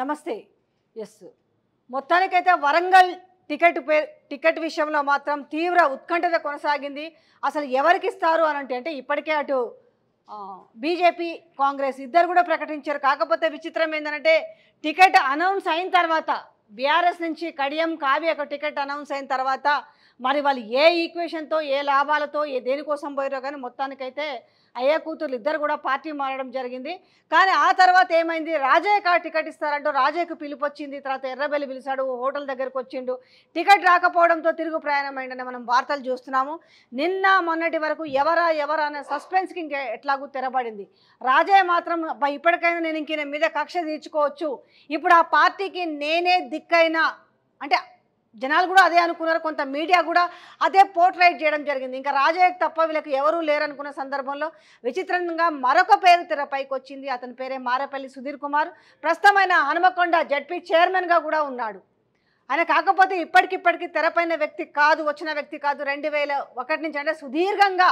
నమస్తే ఎస్ మొత్తానికైతే Warangal ticket pay ticket విషయంలో మాత్రం తీవ్ర ఉత్కంఠత కొనసాగింది అసలు ఎవరికి ఇస్తారు అని అంటే అంటే ఇప్పటికే అటు బీజేపీ కాంగ్రెస్ ఇద్దరు కూడా ప్రకటించారు కాకపోతే విచిత్రం ఏంటంటే టికెట్ అనౌన్స్ అయిన తర్వాత బీఆర్ఎస్ నుంచి కడియం కావ్య ఒక టికెట్ అనౌన్స్ అయిన తర్వాత మరి వాళ్ళు ఏ ఈక్వేషన్తో ఏ లాభాలతో ఏ దేనికోసం పోయారో కానీ మొత్తానికైతే అయ్యా కూతురు ఇద్దరు కూడా పార్టీ మారడం జరిగింది కానీ ఆ తర్వాత ఏమైంది రాజయ్య కా టికెట్ ఇస్తారంటూ రాజయ్యకు పిలుపు వచ్చింది తర్వాత ఎర్రబెల్లి పిలిచాడు హోటల్ దగ్గరకు వచ్చిండు టికెట్ రాకపోవడంతో తిరుగు ప్రయాణమైందని మనం వార్తలు చూస్తున్నాము నిన్న మొన్నటి వరకు ఎవరా ఎవరా అనే సస్పెన్స్కి ఇంకా ఎట్లాగూ తెరబడింది రాజయ్య మాత్రం ఇప్పటికైనా నేను ఇంక మీద కక్ష తీర్చుకోవచ్చు ఇప్పుడు ఆ పార్టీకి నేనే దిక్కైనా అంటే జనాలు కూడా అదే అనుకున్నారు కొంత మీడియా కూడా అదే పోర్ట్రైట్ చేయడం జరిగింది ఇంకా రాజయ్య తప్ప వీళ్ళకి ఎవరూ లేరనుకున్న సందర్భంలో విచిత్రంగా మరొక పేరు తెరపైకి వచ్చింది అతని పేరే మారపల్లి సుధీర్ కుమార్ ప్రస్తుతమైన హనుమకొండ జడ్పీ చైర్మన్గా కూడా ఉన్నాడు ఆయన కాకపోతే ఇప్పటికిప్పటికీ తెరపైన వ్యక్తి కాదు వచ్చిన వ్యక్తి కాదు రెండు ఒకటి నుంచి అంటే సుదీర్ఘంగా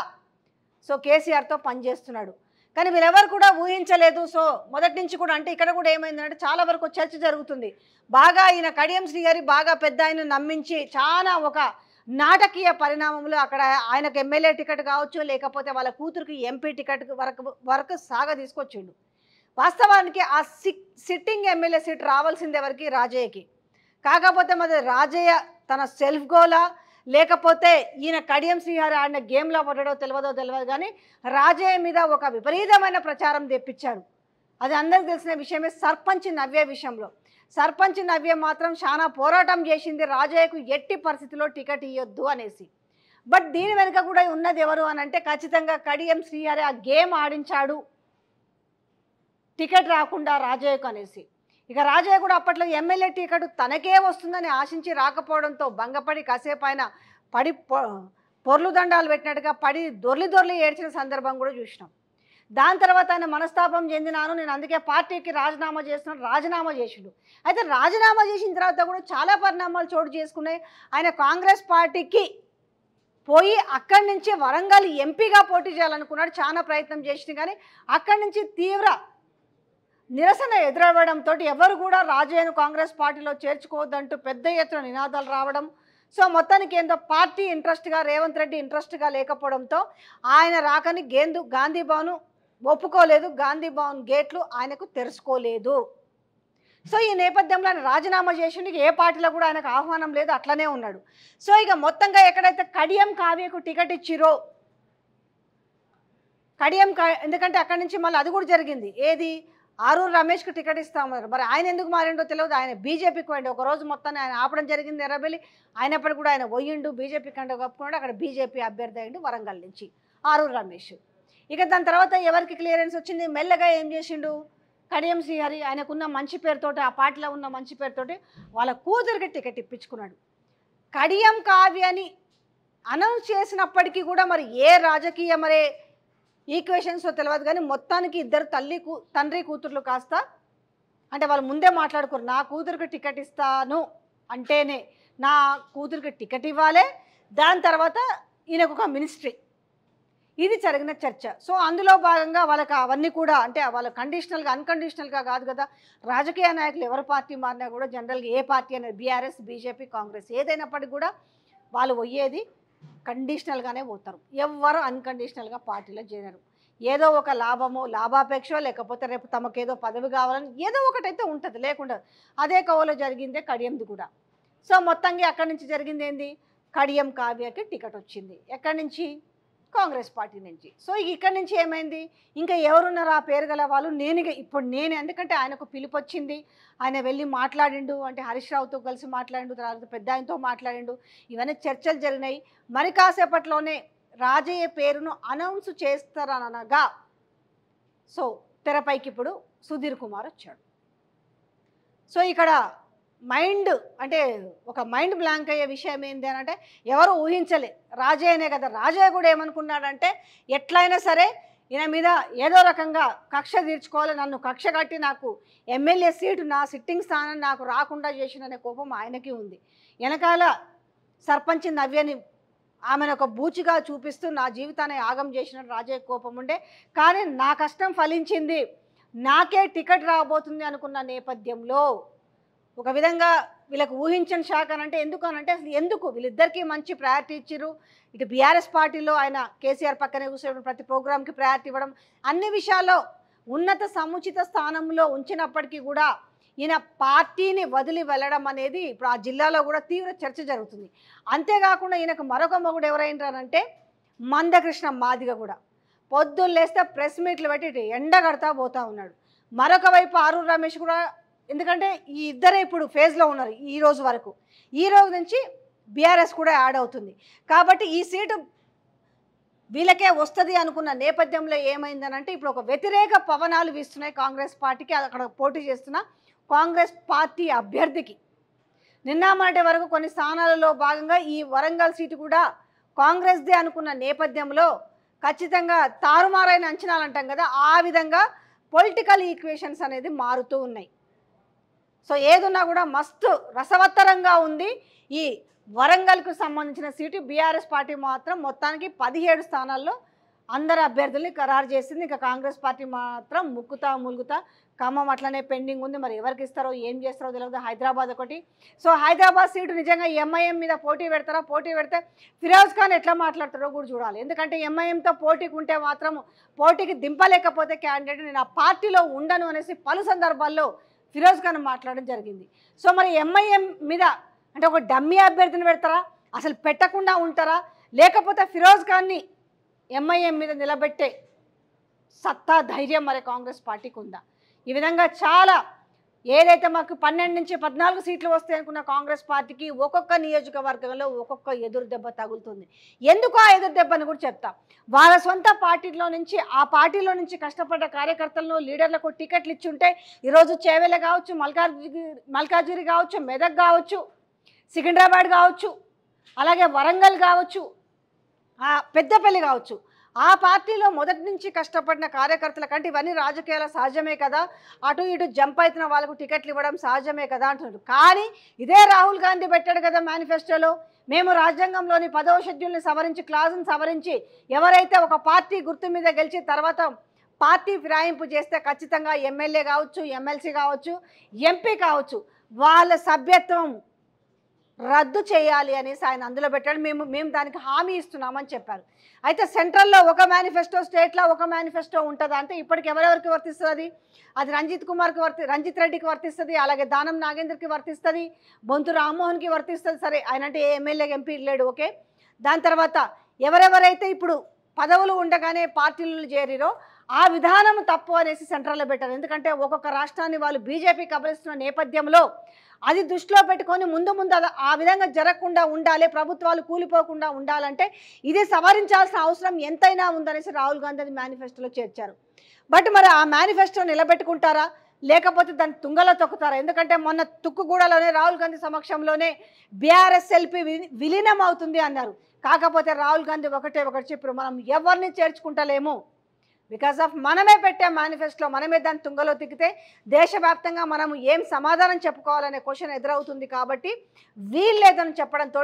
సో కేసీఆర్తో పనిచేస్తున్నాడు కానీ వీళ్ళెవరు కూడా ఊహించలేదు సో మొదటి నుంచి కూడా అంటే ఇక్కడ కూడా ఏమైందంటే చాలా వరకు చర్చ జరుగుతుంది బాగా ఈయన కడియం శ్రీహరి బాగా పెద్ద ఆయన నమ్మించి చాలా ఒక నాటకీయ పరిణామంలో అక్కడ ఆయనకు ఎమ్మెల్యే టికెట్ కావచ్చు లేకపోతే వాళ్ళ కూతురికి ఎంపీ టికెట్ వరకు వరకు సాగ తీసుకొచ్చిండు వాస్తవానికి ఆ సిట్టింగ్ ఎమ్మెల్యే సీట్ రావాల్సింది ఎవరికి రాజయ్యకి కాకపోతే మరి రాజయ్య తన సెల్ఫ్ గోలా లేకపోతే ఈయన కడియం శ్రీహరి ఆడిన గేమ్లో పడడో తెలియదో తెలియదు కానీ రాజయ్య మీద ఒక విపరీతమైన ప్రచారం తెప్పించారు అది అందరికి తెలిసిన విషయమే సర్పంచ్ నవ్య విషయంలో సర్పంచ్ నవ్య మాత్రం చాలా పోరాటం చేసింది రాజయ్యకు ఎట్టి పరిస్థితిలో టికెట్ ఇవ్వద్దు అనేసి బట్ దీని వెనుక కూడా ఉన్నది ఎవరు అని అంటే ఖచ్చితంగా కడియం శ్రీహరి ఆ గేమ్ ఆడించాడు టికెట్ రాకుండా రాజయ్యకు అనేసి ఇక రాజయ్య కూడా అప్పట్లో ఎమ్మెల్యే టికెట్ తనకే వస్తుందని ఆశించి రాకపోవడంతో భంగపడి కాసేపు ఆయన పడి పొర్లు దండాలు పెట్టినట్టుగా పడి దొర్లి దొర్లి ఏడ్చిన సందర్భం కూడా చూసినాం దాని తర్వాత ఆయన మనస్తాపం చెందినాను నేను అందుకే పార్టీకి రాజీనామా చేస్తున్నాను రాజీనామా చేసిండు అయితే రాజీనామా చేసిన తర్వాత కూడా చాలా పరిణామాలు చోటు చేసుకున్నాయి ఆయన కాంగ్రెస్ పార్టీకి పోయి అక్కడి నుంచి వరంగల్ ఎంపీగా పోటీ చేయాలనుకున్నాడు చాలా ప్రయత్నం చేసింది కానీ అక్కడి నుంచి తీవ్ర నిరసన ఎదురవ్వడంతో ఎవరు కూడా రాజయ్యను కాంగ్రెస్ పార్టీలో చేర్చుకోవద్దంటూ పెద్ద ఎత్తున నినాదాలు రావడం సో మొత్తానికి ఏందో పార్టీ ఇంట్రెస్ట్గా రేవంత్ రెడ్డి ఇంట్రెస్ట్గా లేకపోవడంతో ఆయన రాకని గేందు గాంధీ భవన్ ఒప్పుకోలేదు గాంధీ భవన్ గేట్లు ఆయనకు తెరుచుకోలేదు సో ఈ నేపథ్యంలో ఆయన రాజీనామా చేసిన ఏ పార్టీలో కూడా ఆయనకు ఆహ్వానం లేదు అట్లనే ఉన్నాడు సో ఇక మొత్తంగా ఎక్కడైతే కడియం కావ్యకు టికెట్ ఇచ్చిరో కడియం ఎందుకంటే అక్కడి నుంచి మళ్ళీ అది కూడా జరిగింది ఏది ఆరూరు రమేష్కి టికెట్ ఇస్తామన్నారు మరి ఆయన ఎందుకు మారిండో తెలియదు ఆయన బీజేపీకి పోయిండు రోజు మొత్తాన్ని ఆయన ఆపడం జరిగింది ఎర్రబెల్లి అయినప్పటికీ కూడా ఆయన పోయిండు బీజేపీ కంటే కప్పుకున్నాడు అక్కడ బీజేపీ అభ్యర్థి అయిండు వరంగల్ నుంచి ఆరూరు రమేష్ ఇక దాని తర్వాత ఎవరికి క్లియరెన్స్ వచ్చింది మెల్లగా ఏం చేసిండు కడియం శ్రీహరి ఆయనకున్న మంచి పేరుతోటి ఆ పార్టీలో ఉన్న మంచి పేరుతోటి వాళ్ళ కూతురికి టికెట్ ఇప్పించుకున్నాడు కడియం కావ్యని అనౌన్స్ చేసినప్పటికీ కూడా మరి ఏ రాజకీయ మరే ఈక్వేషన్స్లో తెలియదు కానీ మొత్తానికి ఇద్దరు తల్లి తండ్రి కూతుర్లు కాస్త అంటే వాళ్ళు ముందే మాట్లాడుకోరు నా కూతురికి టికెట్ ఇస్తాను అంటేనే నా కూతురికి టికెట్ ఇవ్వాలి దాని తర్వాత ఈయనకు ఒక మినిస్ట్రీ ఇది జరిగిన చర్చ సో అందులో భాగంగా వాళ్ళకి అవన్నీ కూడా అంటే వాళ్ళ కండిషనల్గా అన్కండిషనల్గా కాదు కదా రాజకీయ నాయకులు ఎవరి పార్టీ మారినా కూడా జనరల్గా ఏ పార్టీ అనేది బీఆర్ఎస్ బీజేపీ కాంగ్రెస్ ఏదైనప్పటికీ కూడా వాళ్ళు పోయేది కండిషనల్గానే పోతారు ఎవ్వరు అన్కండిషనల్గా పార్టీలో చేరరు ఏదో ఒక లాభమో లాభాపేక్ష లేకపోతే రేపు తమకేదో పదవి కావాలని ఏదో ఒకటైతే ఉంటుంది లేకుండా అదే కవలో జరిగిందే కడియంది కూడా సో మొత్తంగా అక్కడి నుంచి జరిగింది ఏంది కడియం కావ్యకి టికెట్ వచ్చింది ఎక్కడి నుంచి కాంగ్రెస్ పార్టీ నుంచి సో ఇక్కడ నుంచి ఏమైంది ఇంకా ఎవరున్నారు ఆ పేరు గల వాళ్ళు నేను ఇప్పుడు నేను ఎందుకంటే ఆయనకు పిలుపు వచ్చింది ఆయన వెళ్ళి మాట్లాడిండు అంటే హరీష్ రావుతో కలిసి మాట్లాడిండు తర్వాత పెద్ద ఆయనతో మాట్లాడిండు ఇవన్నీ చర్చలు జరిగినాయి మరి కాసేపట్లోనే రాజయ్య పేరును అనౌన్స్ చేస్తారనగా సో తెరపైకి ఇప్పుడు సుధీర్ కుమార్ వచ్చాడు సో ఇక్కడ మైండ్ అంటే ఒక మైండ్ బ్లాంక్ అయ్యే విషయం ఏంటి అని అంటే ఎవరు ఊహించలే రాజయ్యనే కదా రాజయ్య కూడా ఏమనుకున్నాడంటే ఎట్లయినా సరే ఈయన మీద ఏదో రకంగా కక్ష తీర్చుకోవాలి నన్ను కక్ష కట్టి నాకు ఎమ్మెల్యే సీటు నా సిట్టింగ్ స్థానం నాకు రాకుండా చేసిననే కోపం ఆయనకి ఉంది వెనకాల సర్పంచ్ నవ్యని ఆమెను ఒక బూచిగా చూపిస్తూ నా జీవితాన్ని ఆగం చేసిన రాజయ్య కోపం ఉండే కానీ నా కష్టం ఫలించింది నాకే టికెట్ రాబోతుంది అనుకున్న నేపథ్యంలో ఒక విధంగా వీళ్ళకు ఊహించని శాఖ అని అంటే ఎందుకు అని అంటే అసలు ఎందుకు వీళ్ళిద్దరికీ మంచి ప్రయారిటీ ఇచ్చారు ఇటు బీఆర్ఎస్ పార్టీలో ఆయన కేసీఆర్ పక్కనే కూర్చోవడం ప్రతి ప్రోగ్రామ్కి ప్రయారిటీ ఇవ్వడం అన్ని విషయాల్లో ఉన్నత సముచిత స్థానంలో ఉంచినప్పటికీ కూడా ఈయన పార్టీని వదిలి వెళ్ళడం అనేది ఇప్పుడు ఆ జిల్లాలో కూడా తీవ్ర చర్చ జరుగుతుంది అంతేకాకుండా ఈయనకు మరొక మగుడు ఎవరైనారంటే మందకృష్ణ మాదిగ కూడా పొద్దున్న లేస్తే ప్రెస్ మీట్లు పెట్టి ఎండగడతా పోతా ఉన్నాడు మరొక వైపు ఆరు రమేష్ కూడా ఎందుకంటే ఈ ఇద్దరే ఇప్పుడు ఫేజ్లో ఉన్నారు ఈ రోజు వరకు ఈ రోజు నుంచి బీఆర్ఎస్ కూడా యాడ్ అవుతుంది కాబట్టి ఈ సీటు వీళ్ళకే వస్తుంది అనుకున్న నేపథ్యంలో ఏమైందనంటే ఇప్పుడు ఒక వ్యతిరేక పవనాలు వీస్తున్నాయి కాంగ్రెస్ పార్టీకి అక్కడ పోటీ చేస్తున్న కాంగ్రెస్ పార్టీ అభ్యర్థికి నిన్న మాట వరకు కొన్ని స్థానాలలో భాగంగా ఈ వరంగల్ సీటు కూడా కాంగ్రెస్దే అనుకున్న నేపథ్యంలో ఖచ్చితంగా తారుమారైన అంచనాలు అంటాం కదా ఆ విధంగా పొలిటికల్ ఈక్వేషన్స్ అనేది మారుతూ ఉన్నాయి సో ఏదున్నా కూడా మస్తు రసవత్తరంగా ఉంది ఈ వరంగల్కు సంబంధించిన సీటు బీఆర్ఎస్ పార్టీ మాత్రం మొత్తానికి పదిహేడు స్థానాల్లో అందరు అభ్యర్థుల్ని ఖరారు చేసింది ఇంకా కాంగ్రెస్ పార్టీ మాత్రం ముక్కుతా ములుగుతా ఖమ్మం అట్లనే పెండింగ్ ఉంది మరి ఎవరికి ఇస్తారో ఏం చేస్తారో తెలియదు హైదరాబాద్ ఒకటి సో హైదరాబాద్ సీటు నిజంగా ఎంఐఎం మీద పోటీ పెడతారా పోటీ పెడితే ఫిరోజ్ ఖాన్ ఎట్లా మాట్లాడతారో కూడా చూడాలి ఎందుకంటే ఎంఐఎంతో పోటీకి ఉంటే మాత్రం పోటీకి దింపలేకపోతే క్యాండిడేట్ నేను ఆ పార్టీలో ఉండను అనేసి పలు సందర్భాల్లో ఫిరోజ్ ఖాన్ మాట్లాడడం జరిగింది సో మరి ఎంఐఎం మీద అంటే ఒక డమ్మీ అభ్యర్థిని పెడతారా అసలు పెట్టకుండా ఉంటారా లేకపోతే ఫిరోజ్ ఖాన్ని ఎంఐఎం మీద నిలబెట్టే సత్తా ధైర్యం మరి కాంగ్రెస్ పార్టీకి ఉందా ఈ విధంగా చాలా ఏదైతే మాకు పన్నెండు నుంచి పద్నాలుగు సీట్లు వస్తాయి అనుకున్న కాంగ్రెస్ పార్టీకి ఒక్కొక్క నియోజకవర్గంలో ఒక్కొక్క ఎదురు దెబ్బ తగులుతుంది ఎందుకు ఆ ఎదురు దెబ్బ అని కూడా చెప్తా వాళ్ళ సొంత పార్టీలో నుంచి ఆ పార్టీలో నుంచి కష్టపడ్డ కార్యకర్తలను లీడర్లకు టికెట్లు ఇచ్చుంటే ఈరోజు చేవెల కావచ్చు మల్కాజ్గిరి మల్కాజ్గిరి కావచ్చు మెదక్ కావచ్చు సికింద్రాబాద్ కావచ్చు అలాగే వరంగల్ కావచ్చు పెద్దపల్లి కావచ్చు ఆ పార్టీలో మొదటి నుంచి కష్టపడిన కార్యకర్తల కంటే ఇవన్నీ రాజకీయాల సహజమే కదా అటు ఇటు జంప్ అవుతున్న వాళ్ళకు టికెట్లు ఇవ్వడం సహజమే కదా అంటున్నారు కానీ ఇదే రాహుల్ గాంధీ పెట్టాడు కదా మేనిఫెస్టోలో మేము రాజ్యాంగంలోని పదవ షెడ్యూల్ని సవరించి క్లాజును సవరించి ఎవరైతే ఒక పార్టీ గుర్తు మీద గెలిచి తర్వాత పార్టీ ఫిరాయింపు చేస్తే ఖచ్చితంగా ఎమ్మెల్యే కావచ్చు ఎమ్మెల్సీ కావచ్చు ఎంపీ కావచ్చు వాళ్ళ సభ్యత్వం రద్దు చేయాలి అనేసి ఆయన అందులో పెట్టాడు మేము మేము దానికి హామీ ఇస్తున్నామని చెప్పారు అయితే సెంట్రల్లో ఒక మేనిఫెస్టో స్టేట్లో ఒక మేనిఫెస్టో ఉంటుందా అంటే ఇప్పటికి ఎవరెవరికి వర్తిస్తుంది అది రంజిత్ కుమార్కి వర్తి రంజిత్ రెడ్డికి వర్తిస్తుంది అలాగే దానం నాగేంద్రకి వర్తిస్తుంది బొంతు రామ్మోహన్కి వర్తిస్తుంది సరే ఆయన అంటే ఏ ఎమ్మెల్యే ఎంపీ లేడు ఓకే దాని తర్వాత ఎవరెవరైతే ఇప్పుడు పదవులు ఉండగానే పార్టీలు చేరిరో ఆ విధానం తప్పు అనేసి సెంట్రల్లో పెట్టారు ఎందుకంటే ఒక్కొక్క రాష్ట్రాన్ని వాళ్ళు బీజేపీ కబలిస్తున్న నేపథ్యంలో అది దృష్టిలో పెట్టుకొని ముందు ముందు ఆ విధంగా జరగకుండా ఉండాలి ప్రభుత్వాలు కూలిపోకుండా ఉండాలంటే ఇది సవరించాల్సిన అవసరం ఎంతైనా ఉందనేసి రాహుల్ గాంధీ అది మేనిఫెస్టోలో చేర్చారు బట్ మరి ఆ మేనిఫెస్టో నిలబెట్టుకుంటారా లేకపోతే దాన్ని తుంగలో తొక్కుతారా ఎందుకంటే మొన్న తుక్కుగూడలోనే రాహుల్ గాంధీ సమక్షంలోనే బీఆర్ఎస్ ఎల్పీ విలీనం అవుతుంది అన్నారు కాకపోతే రాహుల్ గాంధీ ఒకటే ఒకటి చెప్పారు మనం ఎవరిని చేర్చుకుంటలేము బికాస్ ఆఫ్ మనమే పెట్టే మేనిఫెస్టోలో మనమే దాన్ని తుంగలో దిగితే దేశవ్యాప్తంగా మనం ఏం సమాధానం చెప్పుకోవాలనే క్వశ్చన్ ఎదురవుతుంది కాబట్టి వీల్లేదని చెప్పడంతో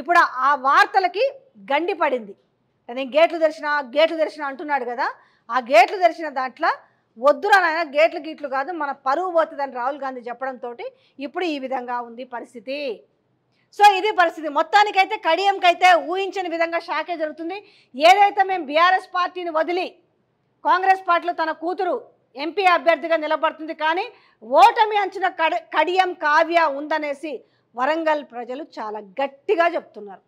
ఇప్పుడు ఆ వార్తలకి గండి పడింది నేను గేట్లు తెరిచిన గేట్లు తెరిచిన అంటున్నాడు కదా ఆ గేట్లు తెరిచిన దాంట్లో వద్దురా నాయన గేట్లు గీట్లు కాదు మన పరువు పోతుందని రాహుల్ గాంధీ చెప్పడంతో ఇప్పుడు ఈ విధంగా ఉంది పరిస్థితి సో ఇది పరిస్థితి మొత్తానికైతే కడియంకైతే ఊహించని విధంగా షాకే జరుగుతుంది ఏదైతే మేము బీఆర్ఎస్ పార్టీని వదిలి కాంగ్రెస్ పార్టీలో తన కూతురు ఎంపీ అభ్యర్థిగా నిలబడుతుంది కానీ ఓటమి అంచిన కడియం కావ్య ఉందనేసి వరంగల్ ప్రజలు చాలా గట్టిగా చెప్తున్నారు